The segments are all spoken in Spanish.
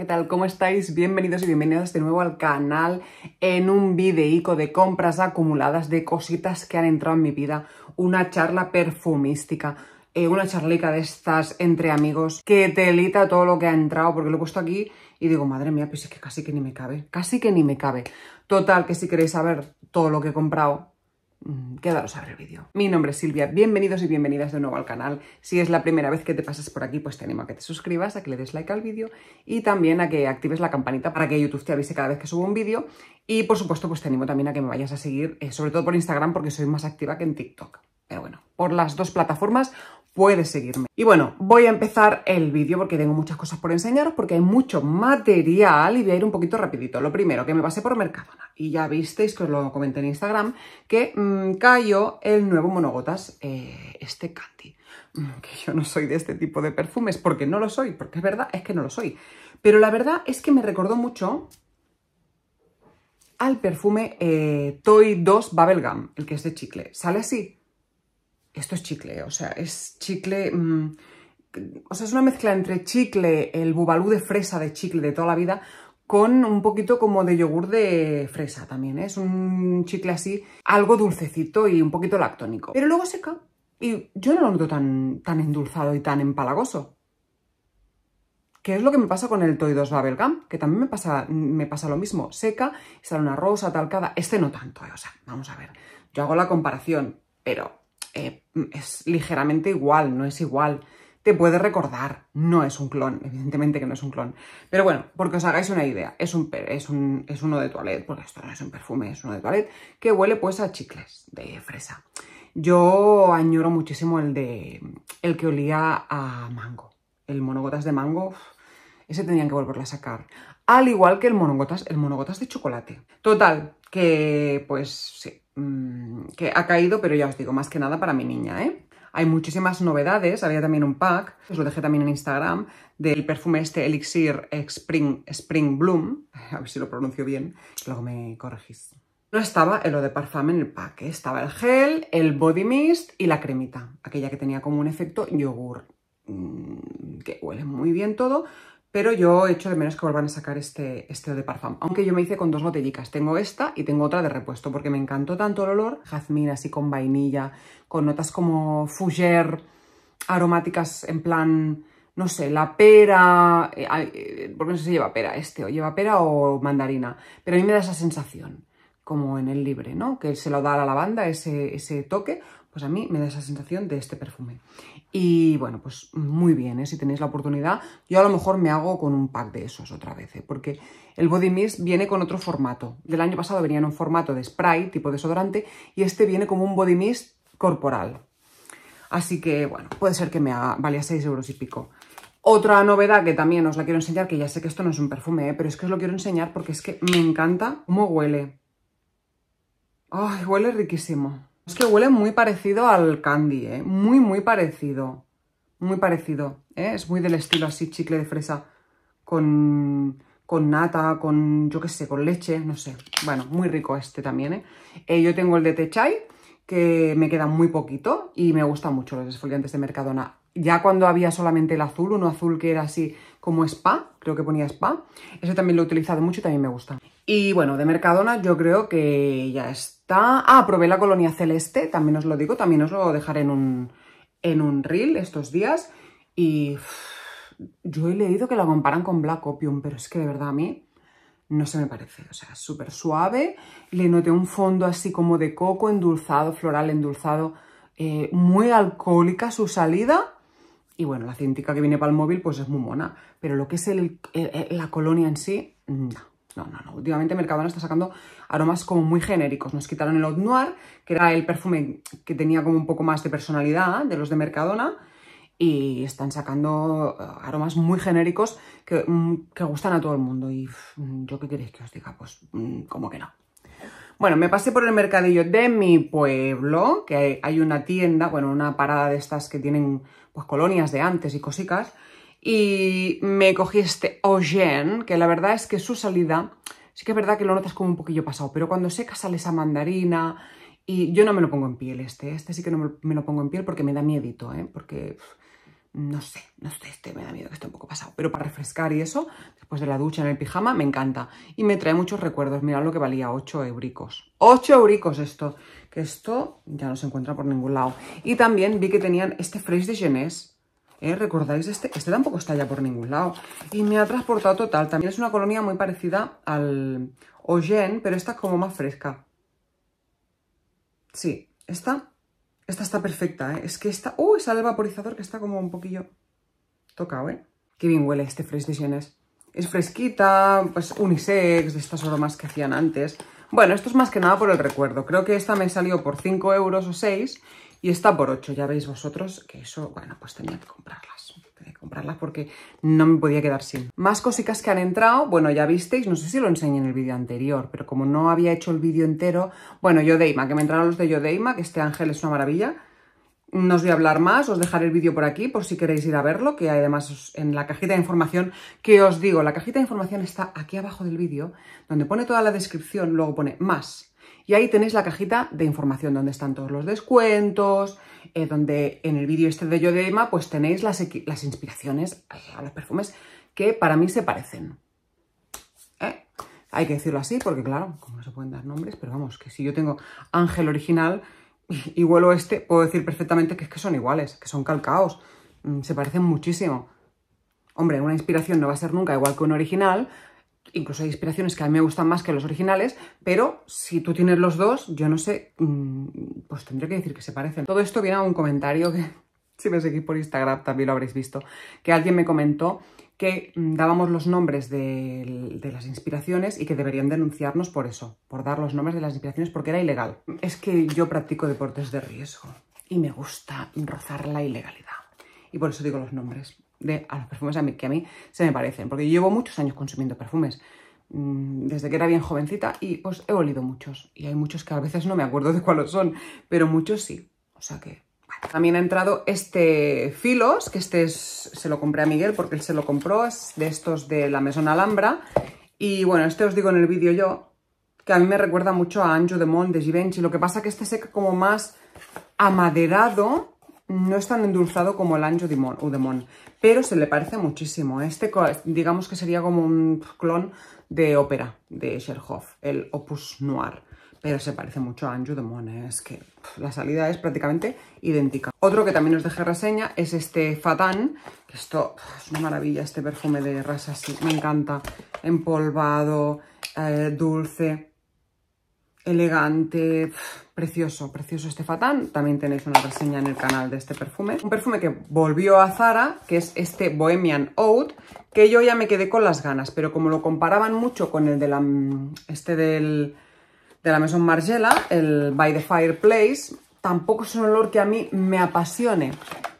¿qué tal? ¿Cómo estáis? Bienvenidos y bienvenidas de nuevo al canal en un videico de compras acumuladas de cositas que han entrado en mi vida, una charla perfumística. Eh, una charlita de estas entre amigos que te telita todo lo que ha entrado porque lo he puesto aquí y digo, madre mía, pues es que casi que ni me cabe, casi que ni me cabe. Total, que si queréis saber todo lo que he comprado, Mm, quedaros a ver el vídeo. Mi nombre es Silvia, bienvenidos y bienvenidas de nuevo al canal. Si es la primera vez que te pasas por aquí, pues te animo a que te suscribas, a que le des like al vídeo y también a que actives la campanita para que YouTube te avise cada vez que subo un vídeo. Y por supuesto, pues te animo también a que me vayas a seguir, eh, sobre todo por Instagram, porque soy más activa que en TikTok. Pero bueno, por las dos plataformas puedes seguirme. Y bueno, voy a empezar el vídeo porque tengo muchas cosas por enseñaros, porque hay mucho material y voy a ir un poquito rapidito. Lo primero, que me pasé por Mercadona y ya visteis que os lo comenté en Instagram, que mm, cayó el nuevo monogotas, eh, este Candy. Mm, que yo no soy de este tipo de perfumes, porque no lo soy, porque es verdad, es que no lo soy. Pero la verdad es que me recordó mucho al perfume eh, Toy 2 Bubblegum, el que es de chicle. Sale así, esto es chicle, o sea, es chicle... Mm, o sea, es una mezcla entre chicle, el bubalú de fresa de chicle de toda la vida, con un poquito como de yogur de fresa también. ¿eh? Es un chicle así, algo dulcecito y un poquito lactónico. Pero luego seca y yo no lo noto tan, tan endulzado y tan empalagoso. ¿Qué es lo que me pasa con el Toy 2 Bubblegum, que también me pasa, me pasa lo mismo. Seca, sale una rosa, talcada. Este no tanto, ¿eh? o sea, vamos a ver. Yo hago la comparación, pero eh, mm, es ligeramente igual, no es igual. Te puede recordar, no es un clon, evidentemente que no es un clon. Pero bueno, porque os hagáis una idea, es, un, es uno de toilette, porque esto no es un perfume, es uno de toilette, que huele pues a chicles de fresa. Yo añoro muchísimo el de el que olía a mango. El monogotas de mango, ese tenían que volverlo a sacar. Al igual que el monogotas, el monogotas de chocolate. Total, que pues sí, Mm, que ha caído, pero ya os digo, más que nada para mi niña, ¿eh? Hay muchísimas novedades, había también un pack, os lo dejé también en Instagram, del perfume este Elixir Spring, Spring Bloom, a ver si lo pronuncio bien, luego me corregís. No estaba el lo de parfum en el pack, ¿eh? estaba el gel, el body mist y la cremita, aquella que tenía como un efecto yogur, mm, que huele muy bien todo, pero yo echo de menos que vuelvan a sacar este, este de parfum. Aunque yo me hice con dos botellicas, tengo esta y tengo otra de repuesto, porque me encantó tanto el olor, jazmín así con vainilla, con notas como fougère, aromáticas en plan, no sé, la pera, eh, eh, porque no sé si lleva pera este, o lleva pera o mandarina, pero a mí me da esa sensación, como en el libre, ¿no? Que se lo da a la lavanda ese, ese toque, pues a mí me da esa sensación de este perfume. Y bueno, pues muy bien, ¿eh? si tenéis la oportunidad, yo a lo mejor me hago con un pack de esos otra vez, ¿eh? porque el Body Mist viene con otro formato. Del año pasado venía en un formato de spray, tipo desodorante, y este viene como un Body Mist corporal. Así que, bueno, puede ser que me haga, vale 6 euros y pico. Otra novedad que también os la quiero enseñar, que ya sé que esto no es un perfume, ¿eh? pero es que os lo quiero enseñar porque es que me encanta cómo huele. ¡Ay, huele riquísimo! Es que huele muy parecido al candy, ¿eh? Muy, muy parecido. Muy parecido, ¿eh? Es muy del estilo así, chicle de fresa con, con nata, con, yo qué sé, con leche, no sé. Bueno, muy rico este también, ¿eh? eh yo tengo el de Techai, que me queda muy poquito y me gustan mucho los desfoliantes de Mercadona. Ya cuando había solamente el azul, uno azul que era así como spa, creo que ponía spa, ese también lo he utilizado mucho y también me gusta. Y bueno, de Mercadona yo creo que ya es Ah, probé la colonia celeste, también os lo digo, también os lo dejaré en un, en un reel estos días. Y yo he leído que la comparan con Black Opium, pero es que de verdad a mí no se me parece. O sea, es súper suave. Le noté un fondo así como de coco endulzado, floral endulzado, eh, muy alcohólica su salida. Y bueno, la cintica que viene para el móvil pues es muy mona. Pero lo que es la colonia en sí, no. No, no, no. Últimamente Mercadona está sacando aromas como muy genéricos. Nos quitaron el Eau Noir, que era el perfume que tenía como un poco más de personalidad de los de Mercadona. Y están sacando eh, aromas muy genéricos mm, que, gustan a todo el mundo. Y mm, yo qué queréis que os diga, pues mm, como que no. Bueno, me pasé por el mercadillo de mi pueblo, que hay una tienda, bueno, una parada de estas que tienen pues colonias de antes y cosicas y me cogí este Ogen que la verdad es que su salida, sí que es verdad que lo notas como un poquillo pasado, pero cuando seca sale esa mandarina y yo no me lo pongo en piel este, este sí que no me lo pongo en piel porque me da miedito, ¿eh? porque no sé, no sé, este me da miedo que esté un poco pasado, pero para refrescar y eso, después de la ducha en el pijama, me encanta. Y me trae muchos recuerdos, mirad lo que valía, 8 euricos. 8 euricos esto, que esto ya no se encuentra por ningún lado. Y también vi que tenían este Fresh de Genés, ¿Eh? ¿Recordáis? Este, este tampoco está ya por ningún lado. Y me ha transportado total. También es una colonia muy parecida al Ogen pero esta es como más fresca. Sí, esta, esta está perfecta, ¿eh? Es que esta... ¡Uh! Sale el vaporizador que está como un poquillo tocado, ¿eh? Qué bien huele este Fresh Designs. Es fresquita, pues unisex, de estas aromas que hacían antes. Bueno, esto es más que nada por el recuerdo. Creo que esta me salió por 5 euros o 6 y está por 8, ya veis vosotros que eso, bueno, pues tenía que comprarlas. Tenía que comprarlas porque no me podía quedar sin. Más cositas que han entrado, bueno, ya visteis, no sé si lo enseñé en el vídeo anterior, pero como no había hecho el vídeo entero, bueno, Yodeima, que me entraron los de Yodeima, que este ángel es una maravilla. No os voy a hablar más, os dejaré el vídeo por aquí por si queréis ir a verlo, que además en la cajita de información, que os digo, la cajita de información está aquí abajo del vídeo, donde pone toda la descripción, luego pone más, y ahí tenéis la cajita de información donde están todos los descuentos, eh, donde en el vídeo este de yo de Emma pues tenéis las, inspiraciones a los perfumes que para mí se parecen. ¿Eh? Hay que decirlo así porque claro, como no se pueden dar nombres, pero vamos, que si yo tengo Ángel original y huelo este, puedo decir perfectamente que es que son iguales, que son calcaos, mm, se parecen muchísimo. Hombre, una inspiración no va a ser nunca igual que un original, incluso hay inspiraciones que a mí me gustan más que los originales, pero si tú tienes los dos, yo no sé, mm, pues tendría que decir que se parecen. Todo esto viene a un comentario que, si me seguís por Instagram también lo habréis visto, que alguien me comentó que mm, dábamos los nombres de, de, las inspiraciones y que deberían denunciarnos por eso, por dar los nombres de las inspiraciones porque era ilegal. Es que yo practico deportes de riesgo y me gusta rozar la ilegalidad. Y por eso digo los nombres de a los perfumes a que a mí se me parecen, porque yo llevo muchos años consumiendo perfumes mm, desde que era bien jovencita y os he olido muchos y hay muchos que a veces no me acuerdo de cuáles son, pero muchos sí, o sea que también ha entrado este Filos, que este se lo compré a Miguel porque él se lo compró, es de estos de la Mesón Alhambra y bueno, este os digo en el vídeo yo, que a mí me recuerda mucho a Anjo de Mont de Givenchy, lo que pasa que este seca como más amaderado no es tan endulzado como el Anjo Mon, pero se le parece muchísimo. Este digamos que sería como un clon de ópera de Sherhoff, el Opus Noir, pero se parece mucho a Anjo de Mon. ¿eh? es que la salida es prácticamente idéntica. Otro que también os dejé reseña es este Fatan, esto es una maravilla, este perfume de rasa, me encanta, empolvado, eh, dulce elegante, precioso, precioso este fatán. También tenéis una reseña en el canal de este perfume. Un perfume que volvió a Zara, que es este Bohemian Oud, que yo ya me quedé con las ganas, pero como lo comparaban mucho con el de la, este de la Maison Margiela, el By the Fireplace, tampoco es un olor que a mí me apasione.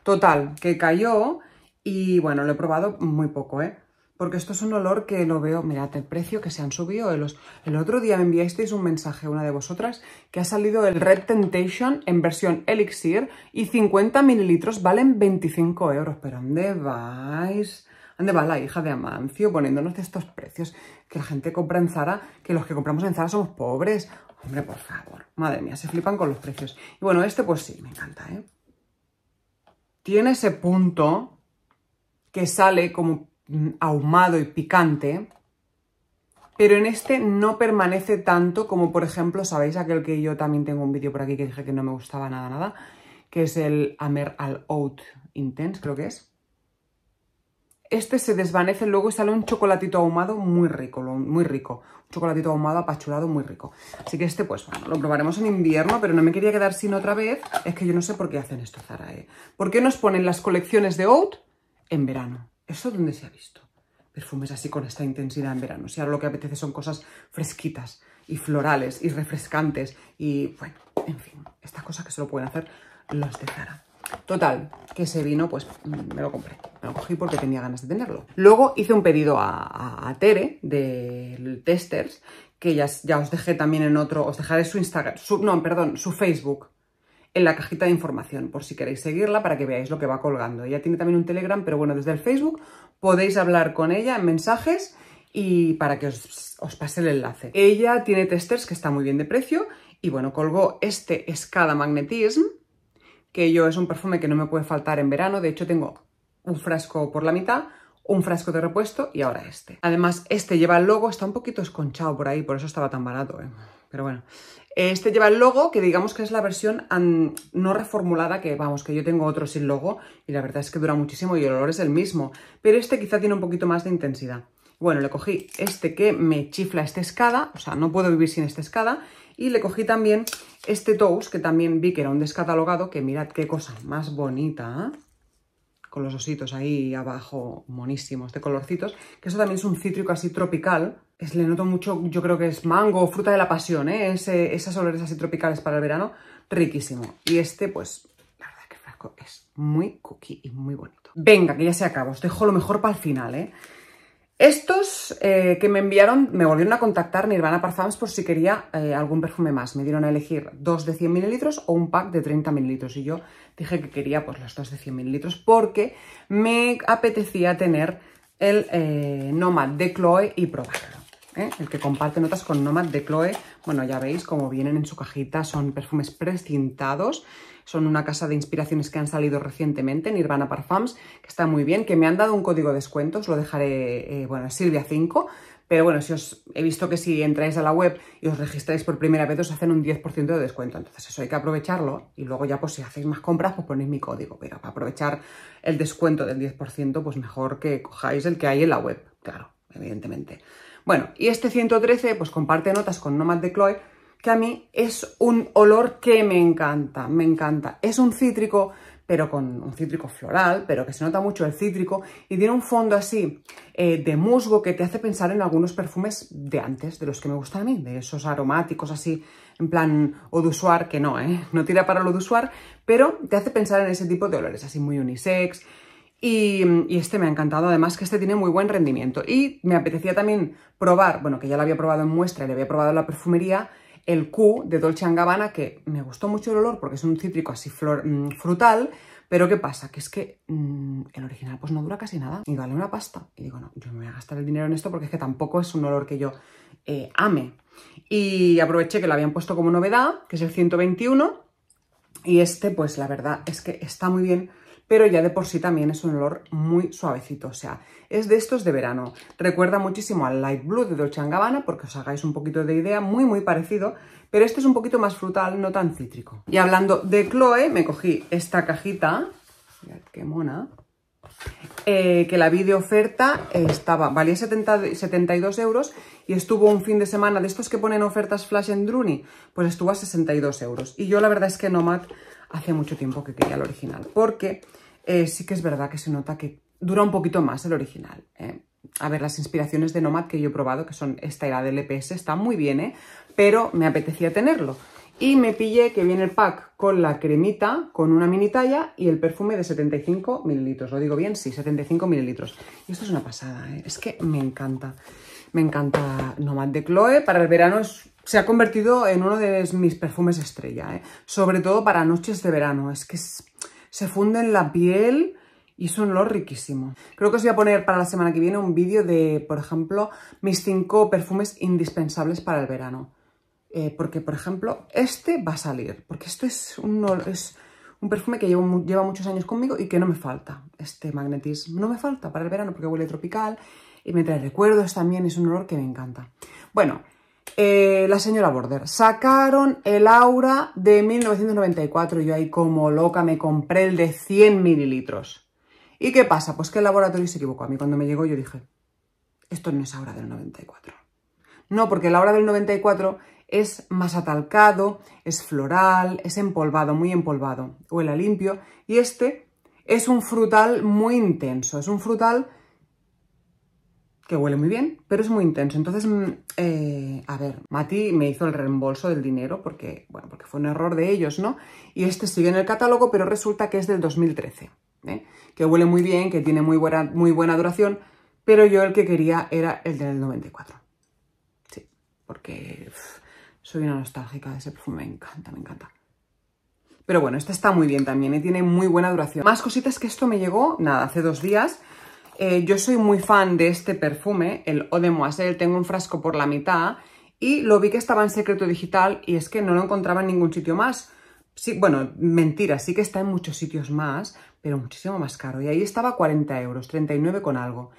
Total, que cayó y bueno, lo he probado muy poco, ¿eh? porque esto es un olor que lo veo, mirad el precio que se han subido. El, el otro día me enviasteis un mensaje, una de vosotras, que ha salido el Red Temptation en versión Elixir y 50 mililitros valen 25 euros. Pero ¿dónde vais? ¿Dónde va la hija de Amancio poniéndonos de estos precios que la gente compra en Zara, que los que compramos en Zara somos pobres? Hombre, por favor, madre mía, se flipan con los precios. Y bueno, este pues sí, me encanta, ¿eh? Tiene ese punto que sale como Mm, ahumado y picante, pero en este no permanece tanto como, por ejemplo, sabéis aquel que yo también tengo un vídeo por aquí que dije que no me gustaba nada, nada, que es el Amer al Oat Intense, creo que es. Este se desvanece, luego y sale un chocolatito ahumado muy rico, muy rico. Un chocolatito ahumado apachurado muy rico. Así que este, pues, bueno, lo probaremos en invierno, pero no me quería quedar sin otra vez. Es que yo no sé por qué hacen esto, Zara, ¿eh? ¿Por qué nos ponen las colecciones de Oat en verano? ¿Eso dónde se ha visto? Perfumes así con esta intensidad en verano. Si ahora lo que apetece son cosas fresquitas y florales y refrescantes y, bueno, en fin, esta cosa que solo pueden hacer los de Zara. Total, que ese vino pues mm, me lo compré, me lo cogí porque tenía ganas de tenerlo. Luego hice un pedido a, Tere del Testers, que ya, ya, os dejé también en otro, os dejaré su Instagram, no, perdón, su Facebook, en la cajita de información, por si queréis seguirla para que veáis lo que va colgando. Ella tiene también un Telegram, pero bueno, desde el Facebook podéis hablar con ella en mensajes y para que os, pase el enlace. Ella tiene testers que está muy bien de precio y bueno, colgó este Escada Magnetism, que yo es un perfume que no me puede faltar en verano, de hecho tengo un frasco por la mitad, un frasco de repuesto y ahora este. Además, este lleva el logo, está un poquito esconchado por ahí, por eso estaba tan barato, ¿eh? pero bueno. Este lleva el logo, que digamos que es la versión no reformulada, que vamos, que yo tengo otro sin logo, y la verdad es que dura muchísimo y el olor es el mismo, pero este quizá tiene un poquito más de intensidad. Bueno, le cogí este que me chifla esta escada, o sea, no puedo vivir sin esta escada, y le cogí también este Toast, que también vi que era un descatalogado, que mirad qué cosa más bonita, ¿eh? con los ositos ahí abajo, monísimos, de colorcitos, que eso también es un cítrico así tropical, es, le noto mucho, yo creo que es mango, fruta de la pasión, ¿eh? esas olores así tropicales para el verano, riquísimo. Y este, pues, la verdad que frasco es muy cookie y muy bonito. Venga, que ya se acaba, os dejo lo mejor para el final, ¿eh? Estos eh, que me enviaron, me volvieron a contactar Nirvana Parfums por si quería eh, algún perfume más. Me dieron a elegir dos de 100 mililitros o un pack de 30 mililitros. Y yo dije que quería pues los dos de 100 mililitros porque me apetecía tener el eh, Nomad de Chloe y probarlo. ¿eh? el que comparte notas con Nomad de Chloe. Bueno, ya veis cómo vienen en su cajita, son perfumes precintados, son una casa de inspiraciones que han salido recientemente, Nirvana Parfums, que está muy bien, que me han dado un código de descuento os lo dejaré, eh, bueno, bueno, Silvia 5, pero bueno, si os he visto que si entráis a la web y os registráis por primera vez, os hacen un 10% de descuento. Entonces, eso hay que aprovecharlo. Y luego ya, pues si hacéis más compras, pues ponéis mi código. Pero para aprovechar el descuento del 10%, pues mejor que cojáis el que hay en la web. Claro, evidentemente. Bueno, y este 113 pues comparte notas con Nomad de Chloe, que a mí es un olor que me encanta, me encanta. Es un cítrico, pero con un cítrico floral, pero que se nota mucho el cítrico y tiene un fondo así eh, de musgo que te hace pensar en algunos perfumes de antes, de los que me gustan a mí, de esos aromáticos así, en plan odusuar que no, ¿eh? No tira para lo odusuar, pero te hace pensar en ese tipo de olores así muy unisex, y, este me ha encantado, además que este tiene muy buen rendimiento. Y me apetecía también probar, bueno, que ya lo había probado en muestra y le había probado en la perfumería, el Q de Dolce Gabbana, que me gustó mucho el olor porque es un cítrico así mm, frutal, pero ¿qué pasa? Que es que mm, el original pues no dura casi nada y vale una pasta. Y digo, no, yo me voy a gastar el dinero en esto porque es que tampoco es un olor que yo eh, ame. Y aproveché que lo habían puesto como novedad, que es el 121, y este pues la verdad es que está muy bien pero ya de por sí también es un olor muy suavecito, o sea, es de estos de verano. Recuerda muchísimo al Light Blue de Dolce Gabbana, porque os hagáis un poquito de idea, muy muy parecido, pero este es un poquito más frutal, no tan cítrico. Y hablando de Chloe, me cogí esta cajita, mirad qué mona, eh, que la vi de oferta, estaba, valía 70, 72 euros y estuvo un fin de semana, de estos que ponen ofertas flash en Druni, pues estuvo a 62 euros. Y yo la verdad es que Nomad hace mucho tiempo que quería el original, porque eh, sí que es verdad que se nota que dura un poquito más el original. Eh. A ver, las inspiraciones de Nomad que yo he probado, que son esta y la del LPS, e están muy bien, eh, pero me apetecía tenerlo. Y me pillé que viene el pack con la cremita, con una mini talla y el perfume de 75 mililitros. Lo digo bien, sí, 75 mililitros. Y esto es una pasada, es que me encanta. Me encanta Nomad de Chloe. Para el verano se ha convertido en uno de mis perfumes estrella. Sobre todo para noches de verano. Es que es se funde en la piel y es un olor riquísimo. Creo que os voy a poner para la semana que viene un vídeo de, por ejemplo, mis 5 perfumes indispensables para el verano. Eh, porque, por ejemplo, este va a salir, porque esto es un, es un perfume que lleva muchos años conmigo y que no me falta. Este magnetismo no me falta para el verano porque huele tropical y me trae recuerdos también, es un olor que me encanta. Bueno, eh, la señora Border. Sacaron el Aura de 1994 y yo ahí como loca me compré el de 100 mililitros. ¿Y qué pasa? Pues que el laboratorio se equivocó. A mí cuando me llegó yo dije, esto no es Aura del 94. No, porque el Aura del 94 es más atalcado, es floral, es empolvado, muy empolvado. Huele limpio. Y este es un frutal muy intenso, es un frutal que huele muy bien, pero es muy intenso. Entonces, mm, eh, a ver, Mati me hizo el reembolso del dinero porque, bueno, porque fue un error de ellos, ¿no? Y este sigue en el catálogo, pero resulta que es del 2013, ¿eh? que huele muy bien, que tiene muy buena, muy buena duración, pero yo el que quería era el del 94. Sí, porque soy una nostálgica de ese perfume, me encanta, me encanta. Pero bueno, este está muy bien también y ¿eh? tiene muy buena duración. Más cositas que esto me llegó, nada, hace dos días eh, yo soy muy fan de este perfume, el Eau de Moiselle, tengo un frasco por la mitad y lo vi que estaba en secreto digital y es que no lo encontraba en ningún sitio más. Sí, bueno, mentira, sí que está en muchos sitios más, pero muchísimo más caro. Y ahí estaba 40 euros, 39 con algo.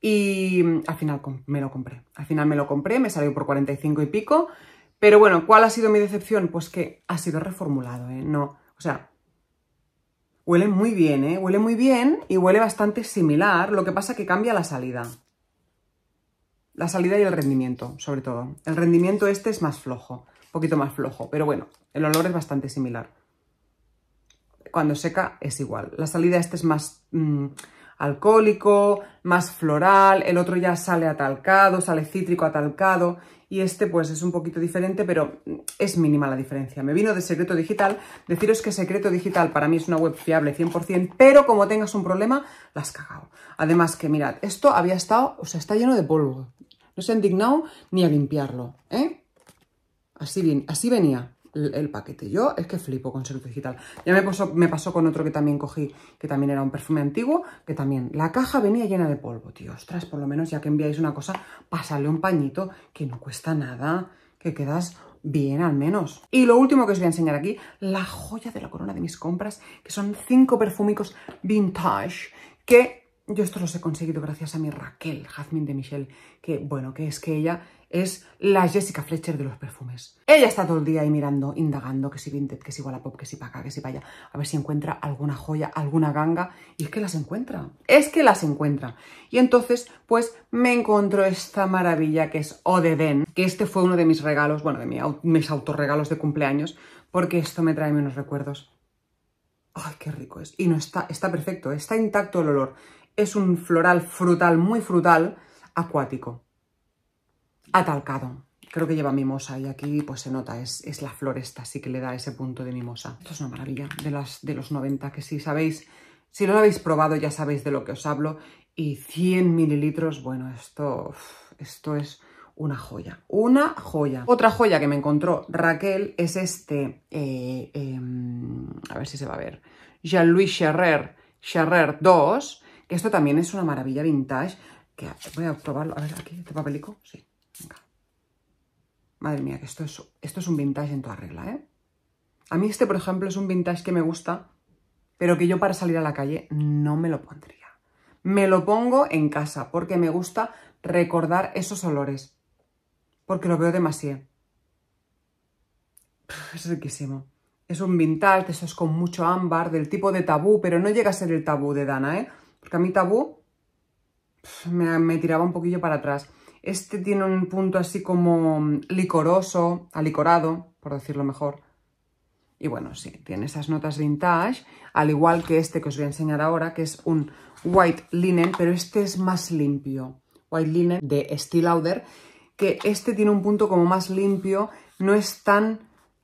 Y mm, al final me lo compré. Al final me lo compré, me salió por 45 y pico. Pero bueno, ¿cuál ha sido mi decepción? Pues que ha sido reformulado, ¿eh? No, o sea, Huele muy bien, ¿eh? Huele muy bien y huele bastante similar, lo que pasa que cambia la salida. La salida y el rendimiento, sobre todo. El rendimiento este es más flojo, un poquito más flojo, pero bueno, el olor es bastante similar. Cuando seca es igual. La salida este es más mm, alcohólico, más floral, el otro ya sale atalcado, sale cítrico atalcado y este pues es un poquito diferente, pero es mínima la diferencia. Me vino de Secreto Digital, deciros que Secreto Digital para mí es una web fiable 100%, pero como tengas un problema, la has cagado. Además que mirad, esto había estado, o sea, está lleno de polvo, no se ha indignado ni a limpiarlo, ¿eh? Así, bien, así venía el paquete. Yo es que flipo con Salud Digital. Ya me pasó, me pasó con otro que también cogí, que también era un perfume antiguo, que también la caja venía llena de polvo. Tío, ostras, por lo menos ya que enviáis una cosa, pasadle un pañito que no cuesta nada, que quedas bien al menos. Y lo último que os voy a enseñar aquí, la joya de la corona de mis compras, que son cinco perfúmicos vintage, que yo esto los he conseguido gracias a mi Raquel Jazmín de Michelle. que bueno, que es que ella es la Jessica Fletcher de los perfumes. Ella está todo el día ahí mirando, indagando, que si Vinted, que si Wallapop, que si para acá, que si para allá, a ver si encuentra alguna joya, alguna ganga, y es que las encuentra, es que las encuentra. Y entonces, pues, me encontró esta maravilla que es Odeden, que este fue uno de mis regalos, bueno, de mi, mis autorregalos de cumpleaños, porque esto me trae menos recuerdos. ¡Ay, qué rico es! Y no está, está perfecto, está intacto el olor. Es un floral frutal, muy frutal, acuático atalcado. Creo que lleva mimosa y aquí pues se nota, es, la flor esta, así que le da ese punto de mimosa. Esto es una maravilla de, las, de los 90, que si sabéis, si no lo habéis probado ya sabéis de lo que os hablo. Y 100 mililitros, bueno, esto, esto es una joya, una joya. Otra joya que me encontró Raquel es este, eh, em, a ver si se va a ver, Jean-Louis Charrer, Charrer 2, que esto también es una maravilla vintage, que voy a probarlo, a ver aquí, este papelico, sí, Madre mía, que esto es, esto es un vintage en toda regla, ¿eh? A mí este, por ejemplo, es un vintage que me gusta, pero que yo para salir a la calle no me lo pondría. Me lo pongo en casa porque me gusta recordar esos olores, porque lo veo demasiado. Es riquísimo. Es un vintage, eso es con mucho ámbar, del tipo de tabú, pero no llega a ser el tabú de Dana, ¿eh? Porque a mí tabú me tiraba un poquillo para atrás. Este tiene un punto así como licoroso, alicorado, por decirlo mejor. Y bueno, sí, tiene esas notas vintage, al igual que este que os voy a enseñar ahora, que es un white linen, pero este es más limpio. White linen de Steel Lauder, que este tiene un punto como más limpio, no es tan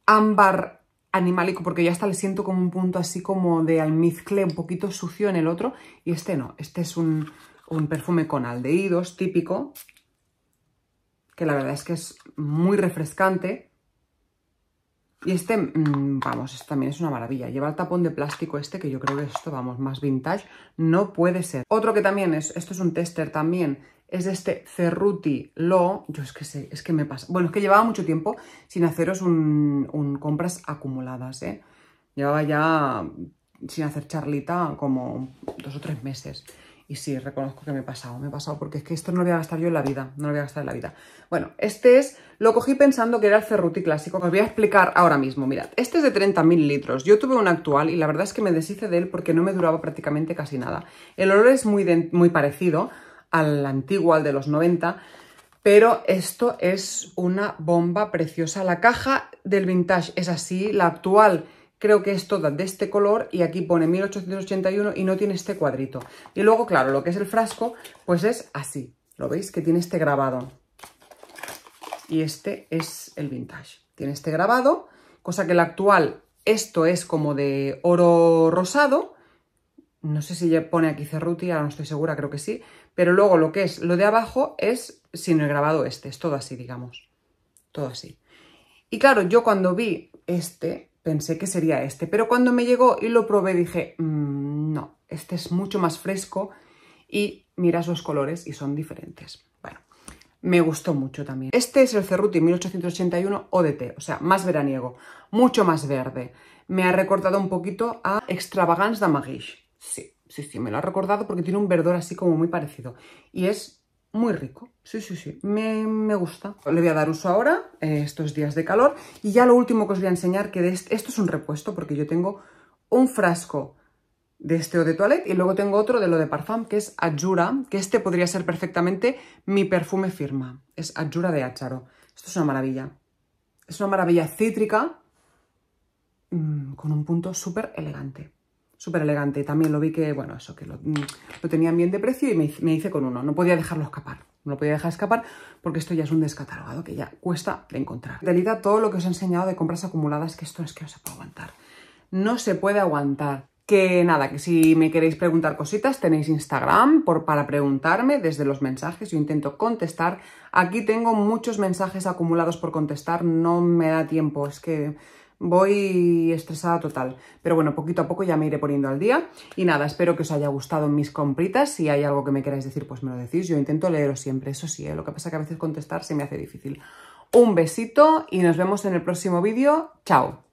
ámbar animalico, porque ya hasta le siento como un punto así como de almizcle, un poquito sucio en el otro, y este no, este es un, un perfume con aldehídos típico, que la verdad es que es muy refrescante. Y este, mm, vamos, esto también es una maravilla. Lleva el tapón de plástico este, que yo creo que esto, vamos, más vintage, no puede ser. Otro que también es, esto es un tester también, es este Cerruti Lo. Yo es que sé, es que me pasa. Bueno, es que llevaba mucho tiempo sin haceros un, compras acumuladas, ¿eh? Llevaba ya sin hacer charlita como dos o tres meses. Y sí, reconozco que me he pasado, me he pasado, porque es que esto no lo voy a gastar yo en la vida, no lo voy a gastar en la vida. Bueno, este es, lo cogí pensando que era el Cerruti clásico, que os voy a explicar ahora mismo. Mirad, este es de 30.000 litros. Yo tuve un actual y la verdad es que me deshice de él porque no me duraba prácticamente casi nada. El olor es muy, muy parecido al antiguo, al de los 90, pero esto es una bomba preciosa. La caja del vintage es así, la actual creo que es toda de este color y aquí pone 1881 y no tiene este cuadrito. Y luego, claro, lo que es el frasco, pues es así. ¿Lo veis? Que tiene este grabado. Y este es el vintage. Tiene este grabado, cosa que el actual, esto es como de oro rosado. No sé si pone aquí Cerruti, ahora no estoy segura, creo que sí. Pero luego lo que es lo de abajo es sin el grabado este, es todo así, digamos. Todo así. Y claro, yo cuando vi este, pensé que sería este. Pero cuando me llegó y lo probé dije, mm, no, este es mucho más fresco y mira los colores y son diferentes. Bueno, me gustó mucho también. Este es el Cerruti 1881 ODT, o sea, más veraniego, mucho más verde. Me ha recordado un poquito a Extravagance damariche Sí, sí, sí, me lo ha recordado porque tiene un verdor así como muy parecido. Y es muy rico. Sí, sí, sí, me, gusta. Le voy a dar uso ahora, eh, estos días de calor. Y ya lo último que os voy a enseñar, que esto es un repuesto, porque yo tengo un frasco de este o de toilette y luego tengo otro de lo de parfum, que es Ajura, que este podría ser perfectamente mi perfume firma. Es Ajura de Acharo. Esto es una maravilla. Es una maravilla cítrica mm, con un punto súper elegante súper elegante. También lo vi que, bueno, eso, que lo, mm, lo tenían bien de precio y me, hice con uno. No podía dejarlo escapar. No lo podía dejar escapar porque esto ya es un descatalogado que ya cuesta de encontrar. En realidad, todo lo que os he enseñado de compras acumuladas, que esto es que no se puede aguantar. No se puede aguantar. Que nada, que si me queréis preguntar cositas, tenéis Instagram por, para preguntarme desde los mensajes. Yo intento contestar. Aquí tengo muchos mensajes acumulados por contestar. No me da tiempo. Es que voy estresada total. Pero bueno, poquito a poco ya me iré poniendo al día. Y nada, espero que os haya gustado mis compritas. Si hay algo que me queráis decir, pues me lo decís. Yo intento leeros siempre, eso sí, ¿eh? lo que pasa que a veces contestar se me hace difícil. Un besito y nos vemos en el próximo vídeo. ¡Chao!